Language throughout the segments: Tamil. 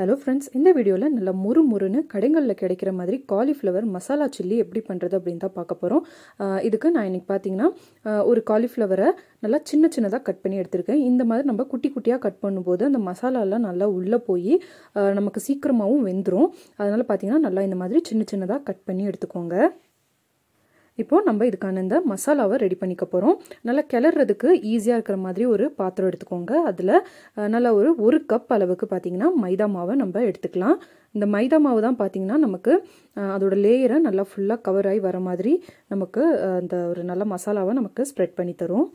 ஹலோ ஃப்ரெண்ட்ஸ் இந்த வீடியோவில் நல்ல முறு முறுன்னு கடைகளில் கிடைக்கிற மாதிரி காலிஃப்ளவர் மசாலா சில்லி எப்படி பண்ணுறது அப்படின்னு தான் பார்க்க போகிறோம் இதுக்கு நான் இன்றைக்கி பார்த்தீங்கன்னா ஒரு காலிஃப்ளவரை நல்லா சின்ன சின்னதாக கட் பண்ணி எடுத்திருக்கேன் இந்த மாதிரி நம்ம குட்டி குட்டியாக கட் பண்ணும்போது அந்த மசாலாலாம் நல்லா உள்ளே போய் நமக்கு சீக்கிரமாகவும் வெந்துடும் அதனால் பார்த்தீங்கன்னா நல்லா இந்த மாதிரி சின்ன சின்னதாக கட் பண்ணி எடுத்துக்கோங்க இப்போது நம்ம இதுக்கான இந்த மசாலாவை ரெடி பண்ணிக்க போகிறோம் நல்லா கிளறதுக்கு ஈஸியாக இருக்கிற மாதிரி ஒரு பாத்திரம் எடுத்துக்கோங்க அதில் நல்லா ஒரு ஒரு கப் அளவுக்கு பார்த்திங்கன்னா மைதா மாவை நம்ம எடுத்துக்கலாம் இந்த மைதா மாவு தான் பார்த்திங்கன்னா நமக்கு அதோடய லேயரை நல்லா ஃபுல்லாக கவர் ஆகி வர மாதிரி நமக்கு அந்த ஒரு நல்ல மசாலாவை நமக்கு ஸ்ப்ரெட் பண்ணி தரும்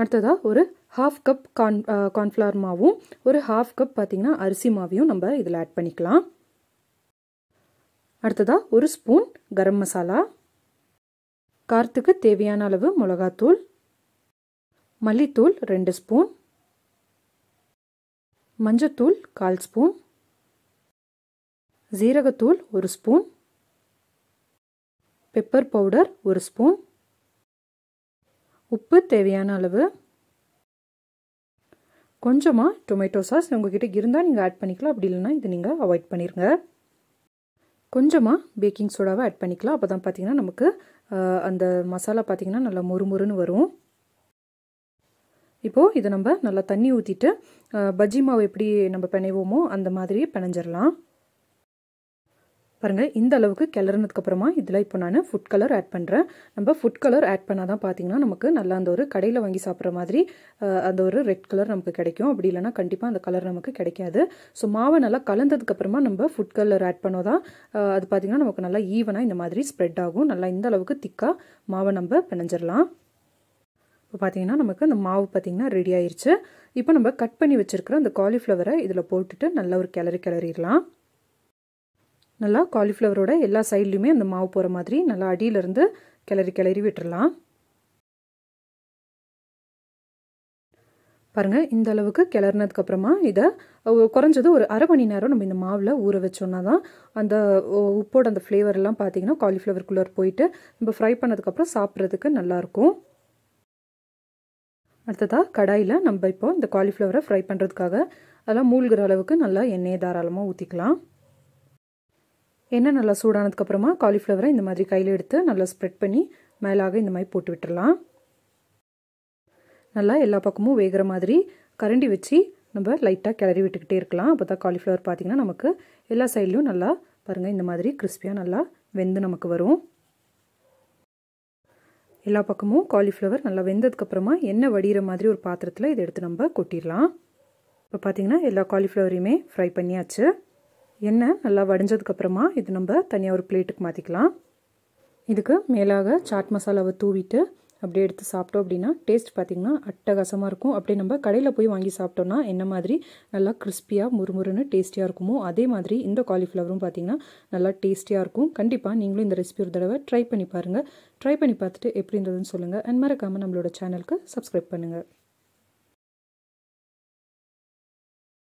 அடுத்ததாக ஒரு ஹாஃப் கப் கார்ன் கார்ன்ஃப்ளவர் மாவும் ஒரு ஹாஃப் கப் பார்த்திங்கன்னா அரிசி மாவையும் நம்ம இதில் ஆட் பண்ணிக்கலாம் அடுத்ததாக ஒரு ஸ்பூன் கரம் மசாலா காரத்துக்கு தேவையான அளவு மிளகாத்தூள் மல்லித்தூள் ரெண்டு ஸ்பூன் மஞ்சத்தூள் கால் ஸ்பூன் ஜீரகத்தூள் ஒரு ஸ்பூன் பெப்பர் பவுடர் ஒரு ஸ்பூன் உப்பு தேவையான அளவு கொஞ்சமாக டொமேட்டோ சாஸ் உங்ககிட்ட இருந்தால் நீங்கள் ஆட் பண்ணிக்கலாம் அப்படி இல்லைன்னா இது நீங்கள் அவாய்ட் பண்ணிடுங்க கொஞ்சமாக பேக்கிங் சோடாவை ஆட் பண்ணிக்கலாம் அப்போ தான் பார்த்தீங்கன்னா நமக்கு அந்த மசாலா பார்த்திங்கன்னா நல்லா முறுமுறுன்னு வரும் இப்போது இதை நம்ம நல்லா தண்ணி ஊற்றிட்டு பஜ்ஜி மாவு எப்படி நம்ம பிணைவோமோ அந்த மாதிரியே பிணைஞ்சிடலாம் பாருங்கள் இந்த அளவுக்கு கிளறினதுக்கப்புறமா இதில் இப்போ நான் ஃபுட் கலர் ஆட் பண்ணுறேன் நம்ம ஃபுட் கலர் ஆட் பண்ணால் தான் பார்த்தீங்கன்னா நமக்கு நல்லா அந்த ஒரு கடையில் வாங்கி சாப்பிட்ற மாதிரி அந்த ஒரு ரெட் கலர் நமக்கு கிடைக்கும் அப்படி இல்லைனா கண்டிப்பாக அந்த கலர் நமக்கு கிடைக்காது ஸோ மாவை நல்லா கலந்ததுக்கப்புறமா நம்ம ஃபுட் கலர் ஆட் பண்ணோம் தான் அது பார்த்திங்கன்னா நமக்கு நல்லா ஈவனாக இந்த மாதிரி ஸ்ப்ரெட் ஆகும் நல்லா இந்த அளவுக்கு திக்காக மாவை நம்ம பிணைஞ்சிடலாம் இப்போ பார்த்தீங்கன்னா நமக்கு அந்த மாவு பார்த்திங்கன்னா ரெடி ஆயிடுச்சு இப்போ நம்ம கட் பண்ணி வச்சுருக்கிற அந்த காலிஃப்ளவரை இதில் போட்டுட்டு நல்ல ஒரு கிளறி கிளறிடலாம் நல்லா காலிஃப்ளவரோட எல்லா சைட்லேயுமே அந்த மாவு போகிற மாதிரி நல்லா அடியிலேருந்து கிளறி கிளறி விட்டுடலாம் பாருங்கள் இந்த அளவுக்கு கிளறினதுக்கப்புறமா இதை குறைஞ்சது ஒரு அரை மணி நேரம் நம்ம இந்த மாவில் ஊற வச்சோன்னா தான் அந்த உப்போட அந்த ஃப்ளேவர்லாம் பார்த்தீங்கன்னா காலிஃப்ளவர் போயிட்டு நம்ம ஃப்ரை பண்ணதுக்கப்புறம் சாப்பிட்றதுக்கு நல்லாயிருக்கும் அடுத்ததாக கடாயில் நம்ம இப்போ இந்த காலிஃப்ளவரை ஃப்ரை பண்ணுறதுக்காக அதெல்லாம் மூழ்கிற அளவுக்கு நல்லா எண்ணெயை தாராளமாக ஊற்றிக்கலாம் எண்ணெய் நல்லா சூடானதுக்கப்புறமா காலிஃப்ளவரை இந்த மாதிரி கையில் எடுத்து நல்லா ஸ்ப்ரெட் பண்ணி மேலாக இந்த மாதிரி போட்டு விட்டுடலாம் நல்லா எல்லா பக்கமும் வேகிற மாதிரி கரண்டி வச்சு நம்ம லைட்டாக கிளறி விட்டுக்கிட்டே இருக்கலாம் அப்போ தான் காலிஃப்ளவர் பார்த்திங்கன்னா நமக்கு எல்லா சைட்லேயும் நல்லா பாருங்கள் இந்த மாதிரி கிறிஸ்பியாக நல்லா வெந்து நமக்கு வரும் எல்லா பக்கமும் காலிஃப்ளவர் நல்லா வெந்ததுக்கப்புறமா எண்ணெய் வடிகிற மாதிரி ஒரு பாத்திரத்தில் இதை எடுத்து நம்ம கொட்டிடலாம் இப்போ பார்த்திங்கன்னா எல்லா காலிஃப்ளவரையுமே ஃப்ரை பண்ணியாச்சு எண்ணெய் நல்லா வடிஞ்சதுக்கப்புறமா இது நம்ம தனியாக ஒரு பிளேட்டுக்கு மாற்றிக்கலாம் இதுக்கு மேலாக சாட் மசாலாவை தூவிட்டு அப்படியே எடுத்து சாப்பிட்டோம் அப்படின்னா டேஸ்ட் பார்த்திங்கன்னா அட்டகாசமாக இருக்கும் அப்படியே நம்ம கடையில் போய் வாங்கி சாப்பிட்டோன்னா என்ன மாதிரி நல்லா கிறிஸ்பியாக முறுமுறுன்னு டேஸ்டியாக இருக்குமோ அதே மாதிரி இந்த காலிஃப்ளவரும் பார்த்திங்கன்னா நல்லா டேஸ்டியாக இருக்கும் கண்டிப்பாக நீங்களும் இந்த ரெசிபி ஒரு தடவை ட்ரை பண்ணி பாருங்கள் ட்ரை பண்ணி பார்த்துட்டு எப்படி இருந்ததுன்னு சொல்லுங்கள் அண்ட் மறக்காமல் நம்மளோட சேனலுக்கு சப்ஸ்கிரைப் பண்ணுங்கள்